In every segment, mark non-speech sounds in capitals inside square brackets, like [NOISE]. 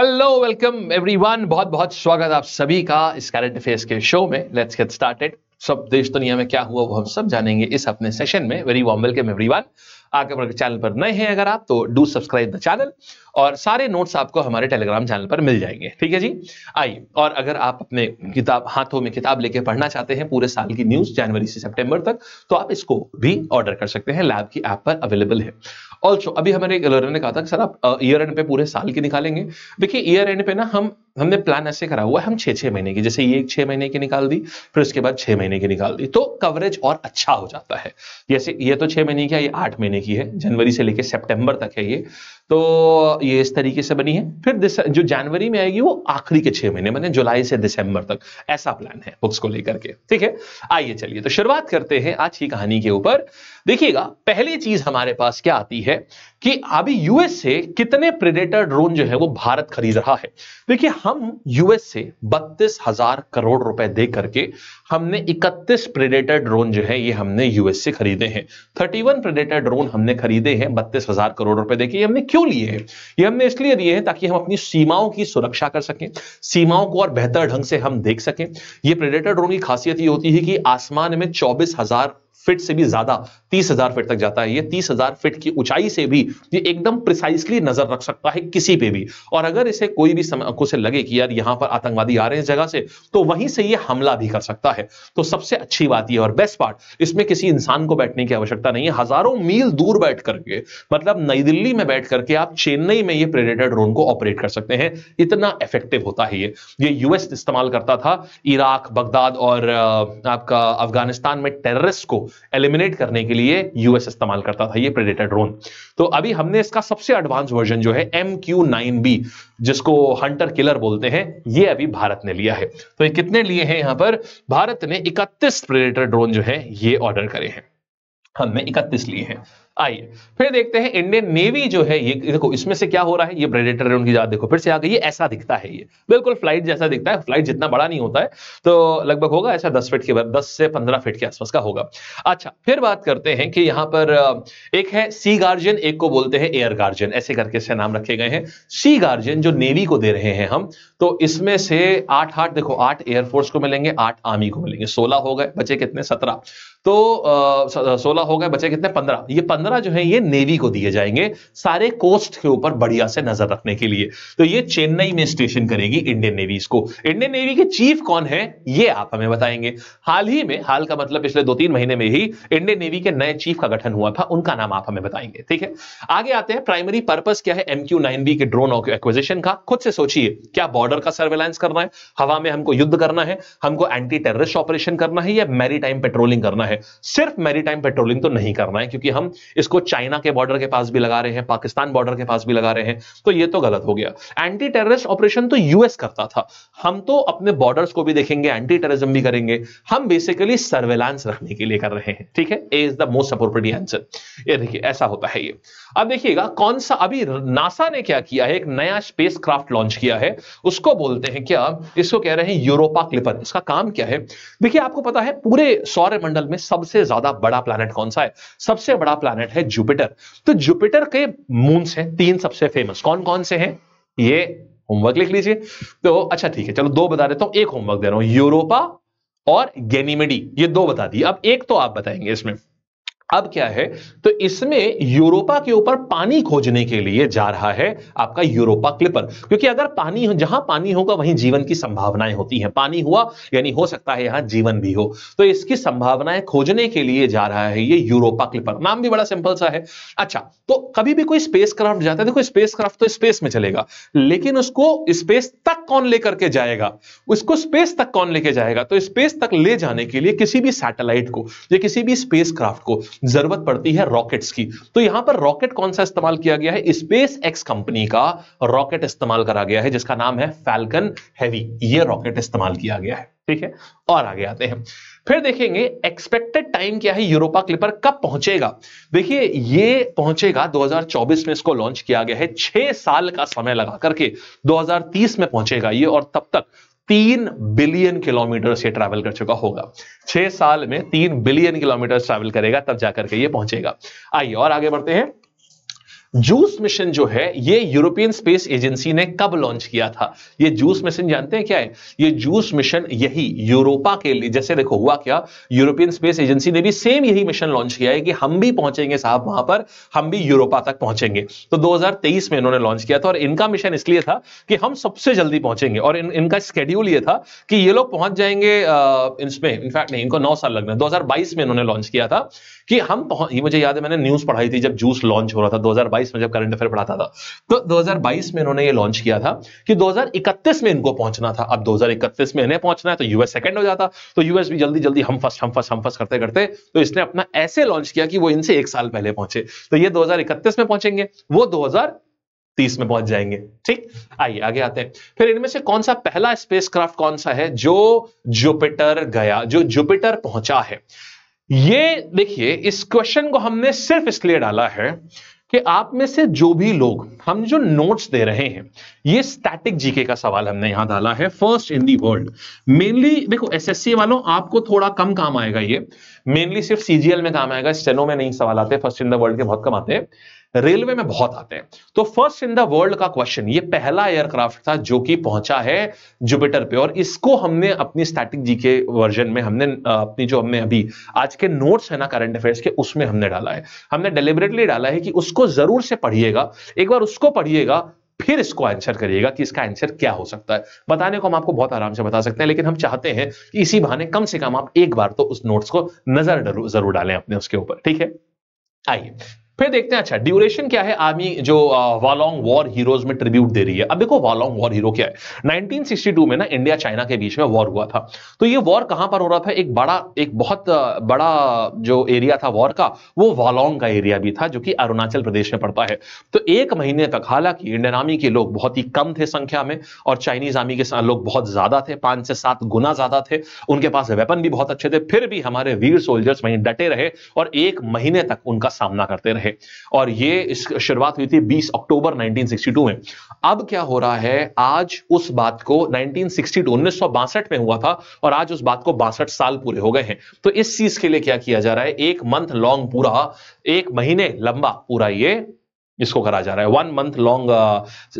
Hello welcome everyone बहुत बहुत स्वागत आप सभी का इस करंट अफेयर्स के शो में लेट्स गेट स्टार्टेड सब देश दुनिया में क्या हुआ वो हम सब जानेंगे इस अपने सेशन में वेरी वार्म वेलकम एवरीवन आगे चैनल पर नए हैं अगर आप तो डू सब्सक्राइब द चैनल और सारे नोट्स आपको हमारे टेलीग्राम चैनल पर मिल जाएंगे ठीक है जी आइए और अगर आप अपने किताब हाथों में किताब लेके पढ़ना चाहते हैं पूरे साल की न्यूज जनवरी से सितंबर तक तो आप इसको भी ऑर्डर कर सकते हैं लैब की ऐप पर अवेलेबल है ऑल्सो अभी हमारे एक लर्नर ने कहा था सर आप ईयर एंड पे पूरे साल की निकालेंगे देखिए ईयर एंड पे ना हम हमने प्लान ऐसे करा हुआ है हम छे छह महीने की जैसे ये एक छह महीने की निकाल दी फिर उसके बाद छह महीने की निकाल दी तो कवरेज और अच्छा हो जाता है जैसे ये तो छह महीने की है ये आठ महीने की है जनवरी से लेकर सितंबर तक है ये तो ये इस तरीके से बनी है फिर जो जनवरी में आएगी वो आखिरी के छह महीने मैंने मतलब जुलाई से दिसंबर तक ऐसा प्लान है बुक्स को लेकर के ठीक है आइए चलिए तो शुरुआत करते हैं आज की कहानी के ऊपर देखिएगा पहली चीज हमारे पास क्या आती है कि अभी यूएस से कितने प्रेडेटर ड्रोन जो है वो भारत खरीद रहा है देखिए हम यूएस से बत्तीस हजार करोड़ रुपए दे करके हमने 31 प्रेडेटर ड्रोन जो है ये हमने यूएस से खरीदे हैं 31 प्रेडेटर ड्रोन हमने खरीदे हैं बत्तीस हजार करोड़ रुपए देखिए ये हमने क्यों लिए हैं ये हमने इसलिए लिए हैं ताकि हम अपनी सीमाओं की सुरक्षा कर सकें सीमाओं को और बेहतर ढंग से हम देख सकें ये प्रेडेटर ड्रोन की खासियत ये होती है कि आसमान में चौबीस हजार फिट से भी ज्यादा तीस हजार फिट तक जाता है ये तीस हजार फिट की ऊंचाई से भी ये एकदम प्रिसाइसली नजर रख सकता है किसी पे भी और अगर इसे कोई भी को से लगे कि यार यहां पर आतंकवादी आ रहे हैं जगह से तो वहीं से ये हमला भी कर सकता है तो सबसे अच्छी बात यह और बेस्ट पार्ट इसमें किसी इंसान को बैठने की आवश्यकता नहीं है हजारों मील दूर बैठ करके मतलब नई दिल्ली में बैठ करके आप चेन्नई में ये प्रेडेटर ड्रोन को ऑपरेट कर सकते हैं इतना इफेक्टिव होता है ये ये यूएस इस्तेमाल करता था इराक बगदाद और आपका अफगानिस्तान में टेररिस्ट को एलिमिनेट करने के लिए यूएस इस्तेमाल करता था ये प्रेडेटर ड्रोन तो अभी हमने इसका सबसे एडवांस वर्जन जो है एम क्यू नाइन बी जिसको हंटर किलर बोलते हैं ये अभी भारत ने लिया है तो ये कितने लिए हैं यहां पर भारत ने इकतीस प्रेडेटर ड्रोन जो है ये ऑर्डर करे हैं हमने इकतीस लिए हैं आइए फिर देखते हैं इंडियन नेवी जो है ये देखो इसमें से क्या हो रहा है ये प्रेडेटर है उनकी जात देखो फिर से आ गई ये ऐसा दिखता है ये बिल्कुल फ्लाइट जैसा दिखता है फ्लाइट जितना बड़ा नहीं होता है तो लगभग होगा ऐसा दस फीट के बाद दस से पंद्रह फीट के आसपास का होगा अच्छा फिर बात करते हैं कि यहां पर एक है सी गार्जियन एक को बोलते हैं एयर गार्जियन ऐसे करके इससे नाम रखे गए हैं सी गार्जियन जो नेवी को दे रहे हैं हम तो इसमें से आठ आठ देखो आठ एयरफोर्स को मिलेंगे आठ आर्मी को मिलेंगे सोलह हो गए बचे कितने सत्रह तो सोलह हो गए बचे कितने पंद्रह ये पंद्रह जो है ये नेवी को दिए जाएंगे सारे कोस्ट के ऊपर बढ़िया से नजर रखने के लिए तो ये चेन्नई में स्टेशन करेगी इंडियन नेवी इसको इंडियन नेवी के चीफ कौन है ये आप हमें बताएंगे हाल ही में हाल का मतलब पिछले दो तीन महीने में ही इंडियन नेवी के नए चीफ का गठन हुआ था उनका नाम आप हमें बताएंगे ठीक है आगे आते हैं प्राइमरी पर्पज क्या है एमक्यू नाइन बी के ड्रोन एक्विजिशन का खुद से सोचिए क्या बॉर्डर का सर्वेलेंस करना है हवा में हमको युद्ध करना है हमको एंटी टेररिस्ट ऑपरेशन करना है या मैरीटाइम पेट्रोलिंग करना है है सिर्फ मेरी पेट्रोलिंग तो नहीं करना है क्योंकि हम इसको चाइना के बॉर्डर के पास भी लगा रहे हैं पाकिस्तान बॉर्डर के पास भी लगा रहे हैं तो ये तो गलत हो गया एंटी टेररिस्ट ऑपरेशन तो यूएस करता था हम तो अपने बॉर्डर को भी देखेंगे एंटी टेररिज्म भी करेंगे हम बेसिकली सर्वेलांस रखने के लिए कर रहे हैं ठीक है A is the most appropriate answer ये देखिए ऐसा होता है ये अब देखिएगा कौन सा अभी नासा ने क्या किया है एक नया स्पेस क्राफ्ट लॉन्च किया है उसको बोलते हैं क्या इसको कह रहे हैं यूरोपा क्लिपर इसका काम क्या है देखिए आपको पता है पूरे सौर्य मंडल में सबसे ज्यादा बड़ा प्लानट कौन सा है सबसे बड़ा प्लानट है जुपिटर तो जुपिटर के मून्स हैं तीन सबसे फेमस कौन कौन से हैं ये होमवर्क लिख लीजिए तो अच्छा ठीक है चलो दो बता देता हूं एक होमवर्क दे रहा हूं यूरोपा और गेनीमेडी ये दो बता दिए अब एक तो आप बताएंगे इसमें अब क्या है तो इसमें यूरोपा के ऊपर पानी खोजने के लिए जा रहा है आपका यूरोपा क्लिपर क्योंकि अगर पानी जहां पानी होगा वहीं जीवन की संभावनाएं होती हैं पानी हुआ यानी हो सकता है यहां जीवन भी हो तो इसकी संभावनाएं खोजने के लिए जा रहा है ये यूरोपा क्लिपर नाम भी बड़ा सिंपल सा है अच्छा तो कभी भी कोई स्पेस क्राफ्ट जाता है देखो स्पेस क्राफ्ट तो स्पेस में चलेगा लेकिन उसको स्पेस तक कौन लेकर के जाएगा उसको स्पेस तक कौन लेके जाएगा तो स्पेस तक ले जाने के लिए किसी भी सैटेलाइट को या किसी भी स्पेस क्राफ्ट को जरूरत पड़ती है रॉकेट्स की तो यहां पर रॉकेट कौन सा इस्तेमाल किया गया है स्पेस एक्स कंपनी का रॉकेट इस्तेमाल करा गया है जिसका नाम है फैल्कन हैवी ये रॉकेट इस्तेमाल किया गया है ठीक है और आगे आते हैं फिर देखेंगे एक्सपेक्टेड टाइम क्या है यूरोपा क्लिपर कब पहुंचेगा देखिए ये पहुंचेगा 2024 में इसको लॉन्च किया गया है छह साल का समय लगा करके 2030 में पहुंचेगा ये और तब तक तीन बिलियन किलोमीटर से ट्रैवल कर चुका होगा छह साल में तीन बिलियन किलोमीटर ट्रैवल करेगा तब जाकर के ये पहुंचेगा आइए और आगे बढ़ते हैं जूस मिशन जो है ये यूरोपियन स्पेस एजेंसी ने कब लॉन्च किया था ये जूस मिशन जानते हैं क्या है ये जूस मिशन यही यूरोपा के लिए जैसे देखो हुआ क्या यूरोपियन स्पेस एजेंसी ने भी सेम यही मिशन लॉन्च किया है कि हम भी पहुंचेंगे साहब वहां पर हम भी यूरोपा तक पहुंचेंगे तो 2023 में इन्होंने लॉन्च किया था और इनका मिशन इसलिए था कि हम सबसे जल्दी पहुंचेंगे और इन, इनका स्केड्यूल ये था कि ये लोग पहुंच जाएंगे इसमें इनफैक्ट नहीं इनको नौ साल लगना दो में इन्होंने लॉन्च किया था कि हम ये मुझे याद है मैंने न्यूज पढ़ाई थी जब जूस लॉन्च हो रहा था 2022 में जब करंट अफेयर पढ़ाता था तो 2022 में इन्होंने ये लॉन्च किया था कि 2031 में इनको पहुंचना था अब 2031 में इन्हें पहुंचना है तो यूएस सेकंड हो जाता तो यूएस भी जल्दी जल्दी हम फर्स्ट हम फर्स्ट हम फर्स्ट करते करते तो इसने अपना ऐसे लॉन्च किया कि वो इनसे एक साल पहले पहुंचे तो ये दो में पहुंचेंगे वो दो तीस में पहुंच जाएंगे ठीक आइए आगे आते हैं फिर इनमें से कौन सा पहला स्पेसक्राफ्ट कौन सा है जो जुपिटर गया जो जुपिटर पहुंचा है ये देखिए इस क्वेश्चन को हमने सिर्फ इसलिए डाला है कि आप में से जो भी लोग हम जो नोट्स दे रहे हैं ये स्टैटिक जीके का सवाल हमने यहां डाला है first in the world mainly देखो एसएससी वालों आपको थोड़ा कम काम आएगा ये मेनली सिर्फ सीजीएल में काम आएगा स्टेनो में नहीं सवाल आते फर्स्ट इन द वर्ल्ड के बहुत कम आते हैं रेलवे में बहुत आते हैं तो फर्स्ट इन द वर्ल्ड का क्वेश्चन ये पहला एयरक्राफ्ट था जो कि पहुंचा है जुपिटर पे और इसको हमने अपनी स्टैटिक जी के वर्जन में हमने अपनी जो हमने अभी आज के नोट्स है ना करंट अफेयर्स के उसमें हमने डाला है हमने डिलिबरेटली डाला है कि उसको जरूर से पढ़िएगा एक बार उसको पढ़िएगा फिर इसको आंसर करिएगा कि इसका आंसर क्या हो सकता है बताने को हम आपको बहुत आराम से बता सकते हैं लेकिन हम चाहते हैं कि इसी बहाने कम से कम आप एक बार तो उस नोट्स को नजर जरूर डालें अपने उसके ऊपर ठीक है आइए फिर देखते हैं अच्छा ड्यूरेशन क्या है आर्मी जो वालोंग वॉर हीरोज में ट्रिब्यूट दे रही है अब देखो वालोंग वॉर हीरो क्या है 1962 में ना इंडिया चाइना के बीच में वॉर हुआ था तो ये वॉर कहां पर हो रहा था एक बड़ा एक बहुत बड़ा जो एरिया था वॉर का वो वालोंग का एरिया भी था जो कि अरुणाचल प्रदेश में पड़ता है तो एक महीने तक हालांकि इंडियन आर्मी के लोग बहुत ही कम थे संख्या में और चाइनीज आर्मी के लोग बहुत ज्यादा थे पांच से सात गुना ज्यादा थे उनके पास वेपन भी बहुत अच्छे थे फिर भी हमारे वीर सोल्जर्स वहीं डटे रहे और एक महीने तक उनका सामना करते रहे में और ये इस शुरुआत हुई थी 20 अक्टूबर 1962 में अब क्या हो रहा है आज उस बात को 1962 1962 में हुआ था और आज उस बात को बासठ साल पूरे हो गए हैं तो इस चीज के लिए क्या किया जा रहा है एक मंथ लॉन्ग पूरा एक महीने लंबा पूरा ये इसको करा जा रहा है वन मंथ लॉन्ग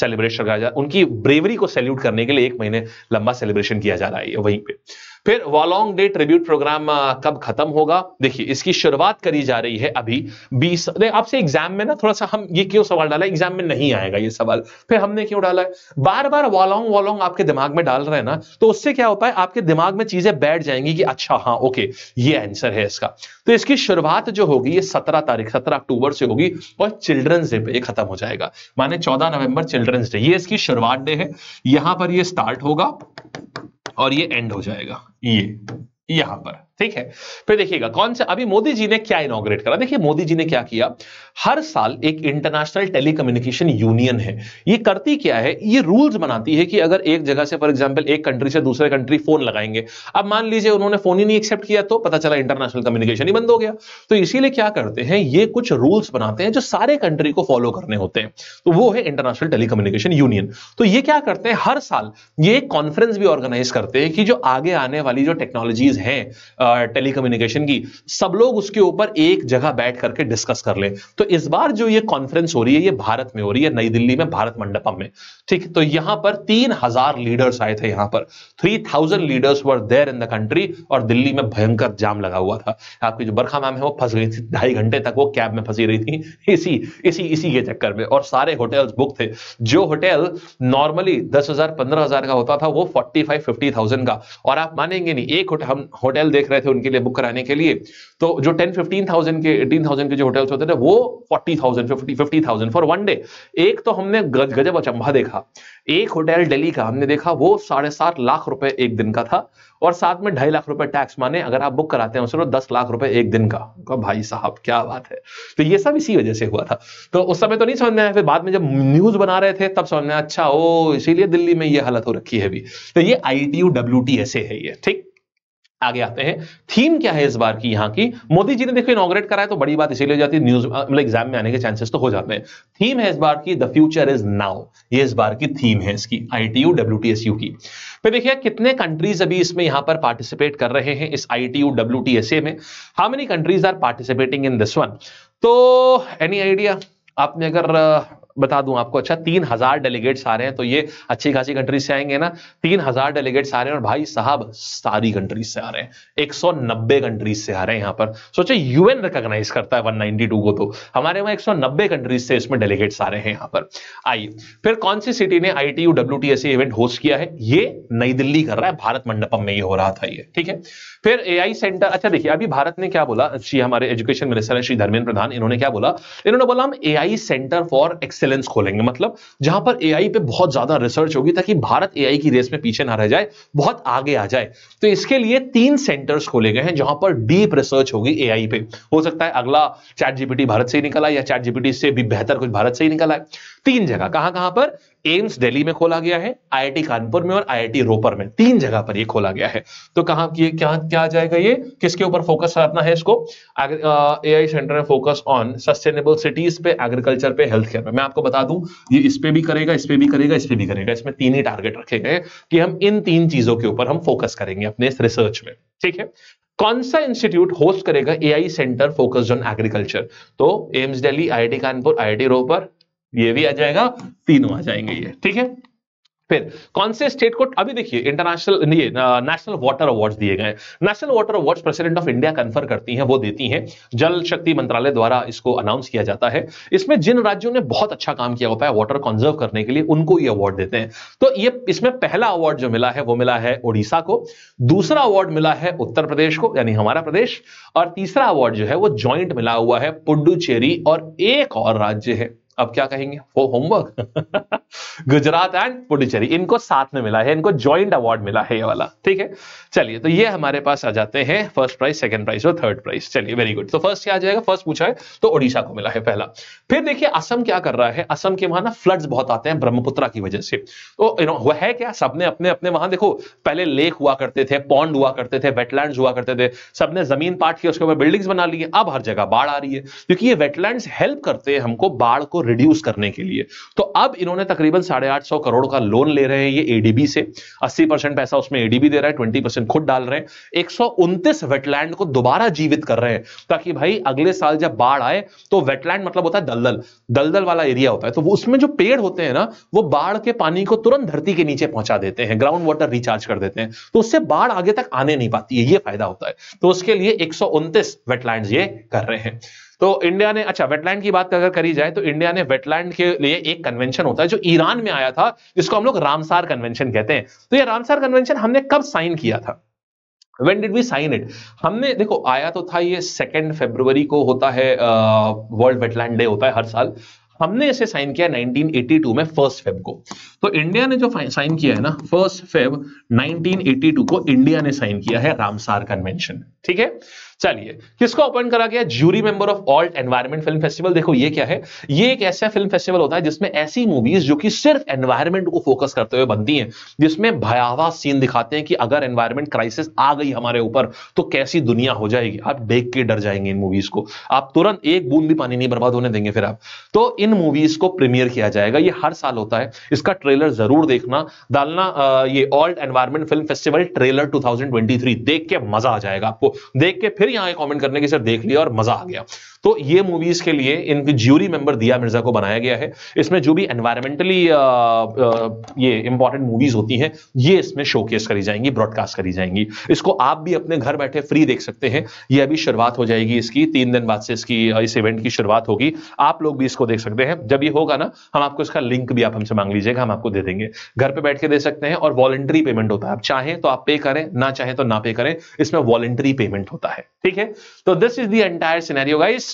सेलिब्रेशन कराया जा रहा है उनकी ब्रेवरी को सैल्यूट करने के लिए एक महीने लंबा सेलिब्रेशन किया जा रहा है वहीं पे फिर वालोंग डे ट्रिब्यूट प्रोग्राम कब खत्म होगा देखिए इसकी शुरुआत करी जा रही है अभी बीस आपसे एग्जाम में ना थोड़ा सा हम ये क्यों सवाल डाला एग्जाम में नहीं आएगा ये सवाल फिर हमने क्यों डाला है बार बार वालोंग वालोंग आपके दिमाग में डाल रहे हैं ना तो उससे क्या होता है आपके दिमाग में चीजें बैठ जाएंगी कि अच्छा हाँ ओके ये आंसर है इसका तो इसकी शुरुआत जो होगी ये सत्रह तारीख सत्रह अक्टूबर से होगी और चिल्ड्रंस डे पे ये खत्म हो जाएगा माने चौदह नवंबर चिल्ड्रंस डे ये इसकी शुरुआत डे है यहां पर ये स्टार्ट होगा और ये एंड हो जाएगा ये यहां पर ठीक है फिर देखिएगा कौन सा अभी मोदी जी ने क्या इनोग्रेट करा देखिए मोदी जी ने क्या किया हर साल एक इंटरनेशनल टेलीकम्युनिकेशन यूनियन है ये करती क्या है ये रूल्स बनाती है कि अगर एक जगह से फॉर एग्जांपल एक कंट्री से दूसरे कंट्री फोन लगाएंगे अब मान लीजिए उन्होंने फोन ही नहीं एक्सेप्ट किया तो पता चला इंटरनेशनल कम्युनिकेशन ही बंद हो गया तो इसीलिए क्या करते हैं ये कुछ रूल्स बनाते हैं जो सारे कंट्री को फॉलो करने होते हैं तो वो है इंटरनेशनल टेलीकम्युनिकेशन यूनियन तो ये क्या करते हैं हर साल ये एक कॉन्फ्रेंस भी ऑर्गेनाइज करते हैं कि जो आगे आने वाली जो टेक्नोलॉजीज हैं टेलीकम्युनिकेशन की सब लोग उसके ऊपर एक जगह बैठ करके डिस्कस कर ले तो इस बार जो ये कॉन्फ्रेंस हो रही है ये भारत में हो रही है नई दिल्ली में भारत मंडपम में ठीक तो यहां पर तीन हजार लीडर्स आए थे यहां पर three thousand leaders were there in the country और दिल्ली में भयंकर जाम लगा हुआ था आपकी जो बरखा मैम है वो फंस गई थी ढाई घंटे तक वो कैब में फंसी रही थी इसी इसी इसी के चक्कर में और सारे होटल्स बुक थे जो होटल नॉर्मली दस हजार पंद्रह हजार का होता था वो फोर्टी फाइव फिफ्टी थाउजेंड का और आप मानेंगे नहीं एक हम होटल देख रहे रहे थे उनके लिए बुक कराने के लिए तो जो टेन फिफ्टीन थाउजेंड के एटीन थाउजेंड के जो होटल्स होते थे वो forty thousand fifty fifty thousand for one day एक तो हमने गज, गजब अचंभा देखा एक होटल दिल्ली का हमने देखा वो साढ़े सात लाख रुपए एक दिन का था और साथ में ढाई लाख रुपए टैक्स माने अगर आप बुक कराते हैं उसमें दस लाख रुपए एक दिन का भाई साहब क्या बात है तो ये सब इसी वजह से हुआ था तो उस समय तो नहीं समझ में आया फिर बाद में जब न्यूज बना रहे थे तब समझ में अच्छा ओ इसीलिए दिल्ली में ये हालत हो रखी है अभी तो ये I T U W T ऐसे है ये ठीक आगे आते हैं थीम क्या है इस बार की यहां की मोदी जी ने देखो इनोग्रेट कराया तो बड़ी बात इसीलिए जाती है न्यूज मतलब एग्जाम में आने के चांसेस तो हो जाते हैं थीम है इस बार की द फ्यूचर इज नाउ ये इस बार की थीम है इसकी आईटीयू डब्ल्यूटीएसयू की फिर देखिए कितने कंट्रीज अभी इसमें यहां पर पार्टिसिपेट कर रहे हैं इस आईटीयू डब्ल्यूटीएसए में how many countries are participating in this one तो एनी आइडिया आपने अगर बता दूं आपको अच्छा तीन हजार डेलीगेट्स आ रहे हैं तो ये अच्छी खासी कंट्री से आएंगे ना तीन हजार डेलीगेट्स आ रहे हैं और भाई साहब सारी कंट्रीज से आ रहे हैं नब्बे कंट्रीज से आ रहे हैं यहाँ पर सोचे यूएन रिकॉग्नाइज करता है टू को तो हमारे वहां नब्बे कंट्रीज से इसमें डेलीगेट्स आ रहे हैं यहाँ पर आइए फिर कौन सी सिटी ने आई टी इवेंट होस्ट किया है ये नई दिल्ली कर रहा है भारत मंडपम में ये हो रहा था ये ठीक है फिर एआई सेंटर अच्छा देखिए अभी भारत ने क्या बोला श्री हमारे एजुकेशन मिनिस्टर है श्री धर्मेंद्र प्रधान इन्होंने क्या बोला इन्होंने बोला हम AI centre for ex excellence खोलेंगे मतलब जहां पर एआई पे बहुत ज्यादा रिसर्च होगी ताकि भारत एआई की रेस में पीछे ना रह जाए बहुत आगे आ जाए तो इसके लिए तीन सेंटर्स खोले गए हैं जहां पर डीप रिसर्च होगी एआई पे हो सकता है अगला चैट जीपीटी भारत से ही निकला या चैट जीपीटी से भी बेहतर कुछ भारत से ही निकला है तीन जगह कहां कहां पर एम्स दिल्ली में खोला गया है आईआईटी कानपुर में और आईआईटी रोपर में तीन जगह पर ये खोला गया है तो कहा कि क्या क्या जाएगा ये किसके ऊपर फोकस रखना है इसको ए आई सेंटर में फोकस ऑन सस्टेनेबल सिटीज पे एग्रीकल्चर पे हेल्थ केयर पे मैं आपको बता दूं ये इस पे भी करेगा इस पे भी करेगा इस पे भी करेगा इसमें तीन ही टारगेट रखे गए कि हम इन तीन चीजों के ऊपर हम फोकस करेंगे अपने इस रिसर्च में ठीक है कौन सा इंस्टीट्यूट होस्ट करेगा AI centre focused on agriculture तो AIIMS Delhi IIT Kanpur IIT Ropar ये भी आ जाएगा तीनों आ जाएंगे ये ठीक है फिर कौन से स्टेट को अभी देखिए इंटरनेशनल ये नेशनल वाटर अवार्ड्स दिए गए national water awards president of India confer करती हैं वो देती हैं जल शक्ति मंत्रालय द्वारा इसको अनाउंस किया जाता है इसमें जिन राज्यों ने बहुत अच्छा काम किया होता है वाटर कंजर्व करने के लिए उनको ये अवार्ड देते हैं तो ये इसमें पहला अवार्ड जो मिला है वो मिला है ओडिशा को दूसरा अवार्ड मिला है उत्तर प्रदेश को यानी हमारा प्रदेश और तीसरा अवार्ड जो है वो ज्वाइंट मिला हुआ है पुडुचेरी और एक और राज्य है अब क्या कहेंगे वो होमवर्क [LAUGHS] गुजरात एंड पुडुचेरी इनको साथ में मिला है इनको ज्वाइंट अवार्ड मिला है ये वाला ठीक है चलिए तो ये हमारे पास आ जाते हैं फर्स्ट प्राइज सेकंड प्राइज और थर्ड प्राइज चलिए वेरी गुड तो फर्स्ट क्या आ जाएगा फर्स्ट पूछा है तो ओडिशा को मिला है पहला फिर देखिए असम क्या कर रहा है असम के वहां ना फ्लड्स बहुत आते हैं ब्रह्मपुत्रा की वजह से तो यू नो वह है क्या सबने अपने अपने वहां देखो पहले लेक हुआ करते थे पॉन्ड हुआ करते थे वेटलैंड हुआ करते थे सबने जमीन पाट किया उसके ऊपर बिल्डिंग्स बना ली है अब हर जगह बाढ़ आ रही है क्योंकि ये वेटलैंड हेल्प करते हैं हमको बाढ़ को रिड्यूस करने के लिए तो अब इन्होंने तकरीबन साढ़े आठ सौ करोड़ का लोन ले रहे हैं ये एडीबी से अस्सी परसेंट पैसा उसमें एडीबी दे रहा है ट्वेंटी परसेंट खुद डाल रहे हैं एक सौ उनतीस वेटलैंड को दोबारा जीवित कर रहे हैं ताकि भाई अगले साल जब बाढ़ आए तो वेटलैंड मतलब होता है दलदल दलदल वाला एरिया होता है तो उसमें जो पेड़ होते हैं ना वो बाढ़ के पानी को तुरंत धरती के नीचे पहुंचा देते हैं ग्राउंड वाटर रिचार्ज कर देते हैं तो उससे बाढ़ आगे तक आने नहीं पाती है ये फायदा होता है तो उसके लिए एक सौ उनतीस वेटलैंड ये कर रहे हैं तो इंडिया ने अच्छा वेटलैंड की बात अगर करी जाए तो इंडिया ने वेटलैंड के लिए एक कन्वेंशन होता है जो ईरान में आया था जिसको हम लोग रामसार कन्वेंशन कहते हैं तो ये रामसार कन्वेंशन हमने कब साइन किया था When did we sign it? हमने देखो आया तो था ये सेकेंड फेब्रुवरी को होता है वर्ल्ड वेटलैंड डे होता है हर साल हमने इसे साइन किया 1982 में फर्स्ट फेब को तो इंडिया ने जो साइन किया है ना फर्स्ट फेब 1982 को इंडिया ने साइन किया है रामसार कन्वेंशन ठीक है चलिए किसको अपॉइंट करा गया jury member of Alt Environment Film Festival देखो ये क्या है ये एक ऐसा फिल्म फेस्टिवल होता है जिसमें ऐसी मूवीज जो कि सिर्फ एनवायरमेंट को फोकस करते हुए बनती हैं जिसमें भयावह सीन दिखाते हैं कि अगर एनवायरमेंट क्राइसिस आ गई हमारे ऊपर तो कैसी दुनिया हो जाएगी आप देख के डर जाएंगे इन मूवीज को आप तुरंत एक बूंद भी पानी नहीं बर्बाद होने देंगे फिर आप तो इन मूवीज को प्रीमियर किया जाएगा ये हर साल होता है इसका ट्रेलर जरूर देखना डालना ये Alt Environment Film Festival trailer too देख के मजा आ जाएगा आपको देख के फिर फिर यहाँ कमेंट करने की सर देख लिया और मजा आ गया तो ये मूवीज के लिए इनके ज्यूरी मेंबर दिया मिर्जा को बनाया गया है इसमें जो भी एनवायरमेंटली ये इंपॉर्टेंट मूवीज होती हैं ये इसमें शोकेस करी जाएंगी ब्रॉडकास्ट करी जाएंगी इसको आप भी अपने घर बैठे फ्री देख सकते हैं ये अभी शुरुआत हो जाएगी इसकी तीन दिन बाद से इसकी इस इवेंट की शुरुआत होगी आप लोग भी इसको देख सकते हैं जब ये होगा ना हम आपको इसका लिंक भी आप हमसे मांग लीजिएगा हम आपको दे देंगे घर पे बैठ के दे सकते हैं और वॉलेंट्री पेमेंट होता है आप चाहें तो आप पे करें ना चाहें तो ना पे करें इसमें वॉलेंट्री पेमेंट होता है ठीक है तो this is the entire scenario guys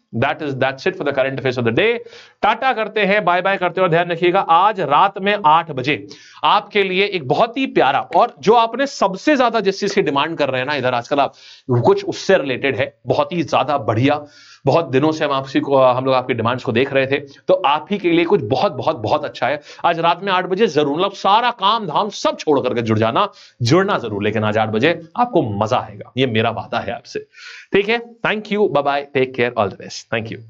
that is that's it for the current affairs of the day टाटा करते हैं बाय बाय करते हैं और ध्यान रखिएगा आज रात में आठ बजे आपके लिए एक बहुत ही प्यारा और जो आपने सबसे ज्यादा जिस चीज की डिमांड कर रहे हैं ना इधर आजकल आप कुछ उससे रिलेटेड है बहुत ही ज्यादा बढ़िया बहुत दिनों से हम आपसी को हम लोग आपकी डिमांड्स को देख रहे थे तो आप ही के लिए कुछ बहुत बहुत बहुत अच्छा है आज रात में आठ बजे जरूर मतलब सारा काम धाम सब छोड़ करके जुड़ जाना जुड़ना जरूर लेकिन आज आठ बजे आपको मजा आएगा ये मेरा वादा है आपसे ठीक है thank you bye bye take care all the best Thank you.